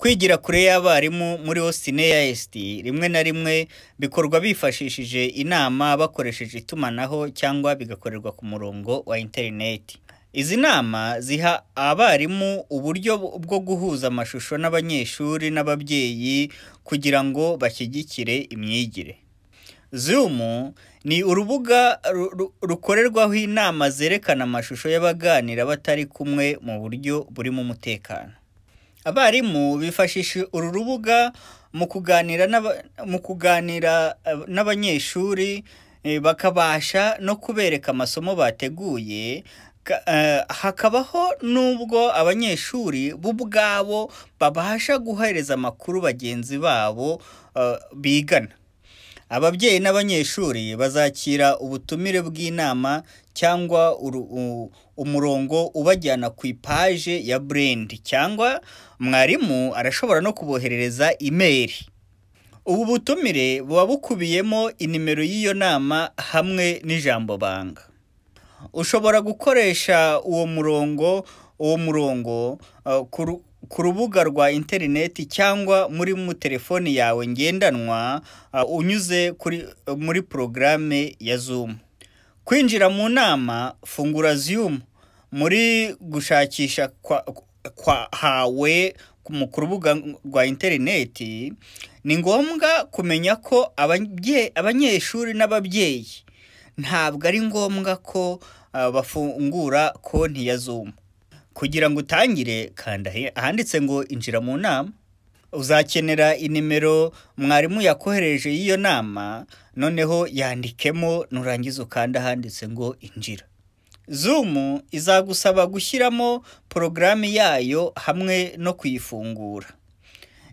kwigira kure y'abarimu muri osine ya esiti rimwe na rimwe bikorwa bifashishije inama bakoresheje itumanaho cyangwa bigakorerwa ku murongo wa interineti izi nama ziha abarimu uburyo bwo guhuza amashusho n'abanyeshuri n'ababyeyi kugira ngo bashyigikire imyigire zumu ni urubuga rukorerwaho inama zerekana amashusho y'abaganira batari kumwe mu buryo burimo umutekano abarimu bifashisha uru rubuga mu kuganira mu kuganira eh, n'abanyeshuri eh, bakabasha no kubereka amasomo bateguye eh, hakabaho n'ubwo abanyeshuri b’ubwabo babasha guhereza amakuru bagenzi babo bigana ababyeyi n'abanyeshuri bazakira ubutumire bw'inama cyangwa umurongo ubajyana ku ipaje ya brand cyangwa mwarimu arashobora no kuboherereza imeri ubu butumire buba bukubiyemo inimero y'iyo nama hamwe n'ijambo banga ushobora gukoresha uwo murongo uwo murongo uh, ku rubuga rwa interineti cyangwa muri mu telefoni yawe ngendanwa uh, unyuze kuri uh, muri porogaramu ya zoom kwinjira mu nama fungura zoom muri gushakisha kwahawe ku rubuga rwa interineti ni ngombwa kumenya ko abanyeshuri n'ababyeyi ntabwo ari ngombwa ko ah, bafungura konti ya zumu kugira ngo utangire kanda ahanditse ngo injira mu nama uzakenera inimero mwarimu yakohereje y'iyo nama noneho yandikemo nurangiza ukanda ahanditse ngo injira Zoom izagusaba gushyiramo porogaramu yayo hamwe no kuyifungura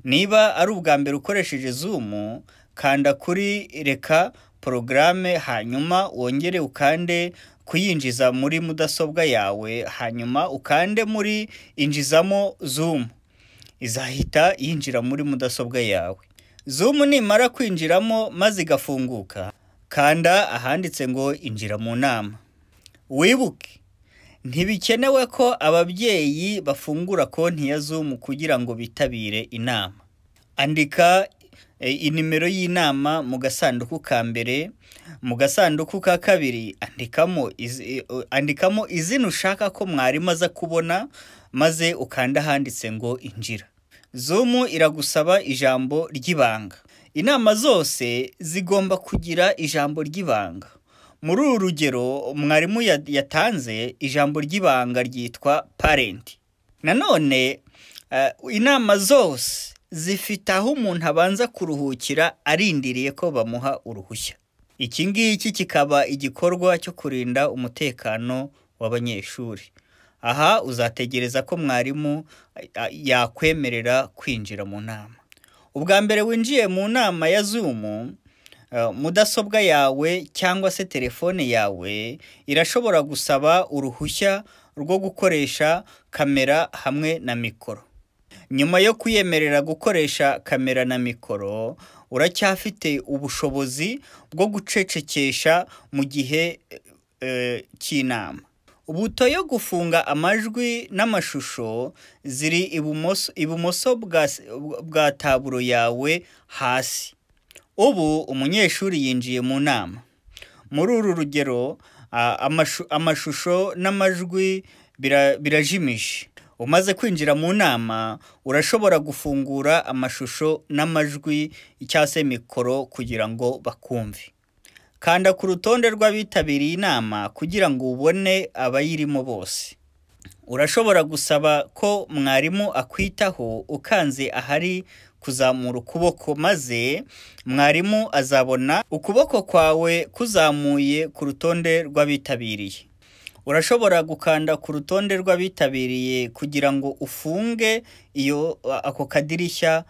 niba ari ubwa mbere ukoresheje Zoom kanda kuri reka porogaramu hanyuma wongere ukande kuyinjiza muri mudasobwa yawe hanyuma ukande muri injizamo Zoom izahita yinjira muri mudasobwa yawe Zoom nimara kwinjiramo maze igafunguka kanda ahanditse ngo injira mu nama wibuke ntibikenewe ko ababyeyi bafungura konti ya zumu kugira ngo bitabire inama andika e, inimero y'inama mu gasanduku ka mbere mu gasanduku ka kabiri e, andikamo izina ushaka ko mwarimu aza kubona maze ukanda ahanditse ngo injira zumu iragusaba ijambo ry'ibanga inama zose zigomba kugira ijambo ry'ibanga muri uru rugero mwarimu yatanze ijambo ry'ibanga ryitwa parenti nanone eh, inama zose zifite aho umuntu abanza kuruhukira arindiriye ko bamuha uruhushya iki ngiki kikaba igikorwa cyo kurinda umutekano w'abanyeshuri aha uzategereza ko mwarimu yakwemerera kwinjira mu nama ubwa mbere winjiye mu nama ya zumu Eh, mudasobwa yawe cyangwa se telefone yawe irashobora gusaba uruhushya rwo gukoresha kamera hamwe na mikoro nyuma yo kwiyemerera gukoresha kamera na mikoro uracyafite ubushobozi bwo gucecekesha mu gihe eh, cy'inama ubuto yo gufunga amajwi n'amashusho ziri ibumoso bwa taburo yawe hasi ubu umunyeshuri yinjiye mu nama muri uru rugero amashusho n'amajwi birajimije umaze kwinjira mu nama urashobora gufungura amashusho n'amajwi cyangwa se mikoro kugira ngo bakumve kanda ku rutonde rw'abitabiriye inama kugira ngo ubone abayirimo bose urashobora gusaba ko mwarimu akwitaho ukanze ahari kuzamura ukuboko maze mwarimu azabona ukuboko kwawe kuzamuye ku rutonde rw'abitabiriye urashobora gukanda ku rutonde rw'abitabiriye kugira ngo ufunge iyo ako kadirishya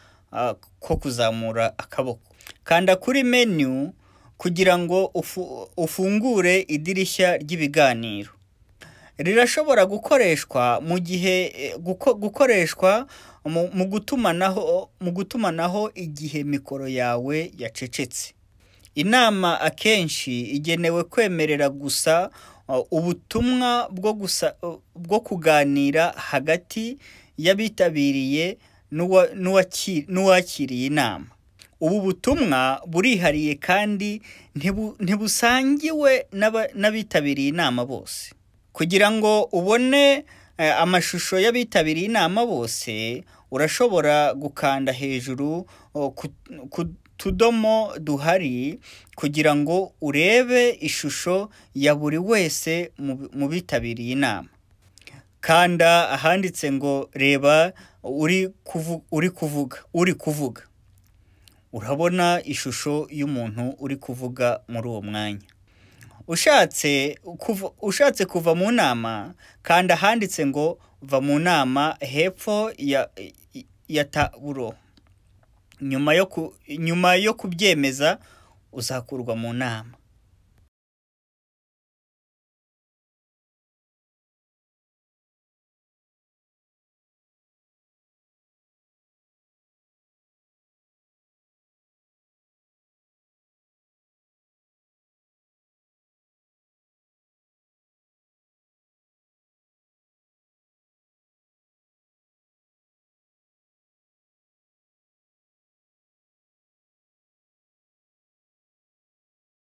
ko kuzamura akaboko kanda kuri menu kugira ngo ufungure idirishya ry'ibiganiro rirashobora gukoreshwa mu gihe e, gukoreshwa mu gutumanaho mu gutumanaho igihe mikoro yawe yacecetse inama akenshi igenewe kwemerera gusa uh, ubutumwa uh, bwo kuganira hagati y'abitabiriye n'uwakiriye inama ubu butumwa burihariye kandi ntibusangiwe n'abitabiriye inama bose kugira ngo ubone Eh, amashusho y'abitabiriye inama bose urashobora gukanda hejuru ku tudomo duhari kugira ngo urebe ishusho ya buri wese mu bitabiriye inama kanda ahanditse ngo reba uri kuvuga uri kuvuga urabona ishusho y'umuntu uri kuvuga muri uwo mwanya ushatse kuva mu nama kanda ahanditse ngo va mu nama hepfo ya taburo nyuma yo kubyemeza uzakurwa mu nama